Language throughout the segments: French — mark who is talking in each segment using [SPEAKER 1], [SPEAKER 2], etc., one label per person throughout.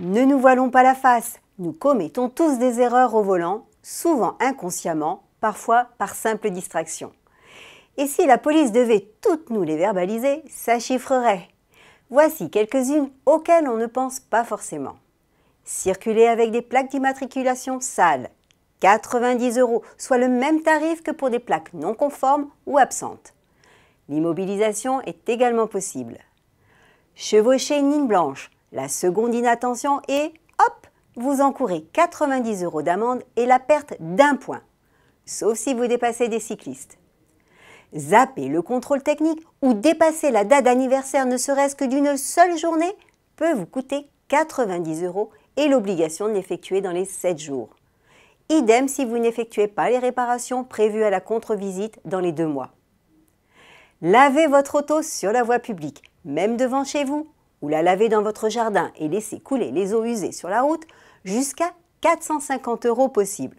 [SPEAKER 1] Ne nous voilons pas la face, nous commettons tous des erreurs au volant, souvent inconsciemment, parfois par simple distraction. Et si la police devait toutes nous les verbaliser, ça chiffrerait. Voici quelques-unes auxquelles on ne pense pas forcément. Circuler avec des plaques d'immatriculation sales, 90 euros, soit le même tarif que pour des plaques non conformes ou absentes. L'immobilisation est également possible. Chevaucher une ligne blanche, la seconde inattention est, hop, vous encourez 90 euros d'amende et la perte d'un point, sauf si vous dépassez des cyclistes. Zapper le contrôle technique ou dépasser la date d'anniversaire ne serait-ce que d'une seule journée peut vous coûter 90 euros et l'obligation de l'effectuer dans les 7 jours. Idem si vous n'effectuez pas les réparations prévues à la contre-visite dans les deux mois. Lavez votre auto sur la voie publique, même devant chez vous, ou la laver dans votre jardin et laisser couler les eaux usées sur la route, jusqu'à 450 euros possible.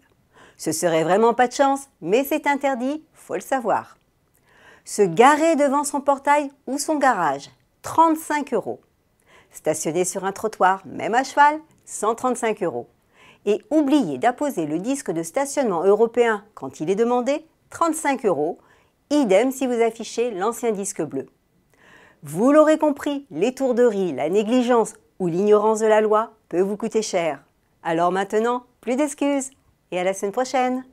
[SPEAKER 1] Ce serait vraiment pas de chance, mais c'est interdit, faut le savoir. Se garer devant son portail ou son garage, 35 euros. Stationner sur un trottoir, même à cheval, 135 euros. Et oublier d'apposer le disque de stationnement européen quand il est demandé, 35 euros. Idem si vous affichez l'ancien disque bleu. Vous l'aurez compris, l'étourderie, la négligence ou l'ignorance de la loi peut vous coûter cher. Alors maintenant, plus d'excuses et à la semaine prochaine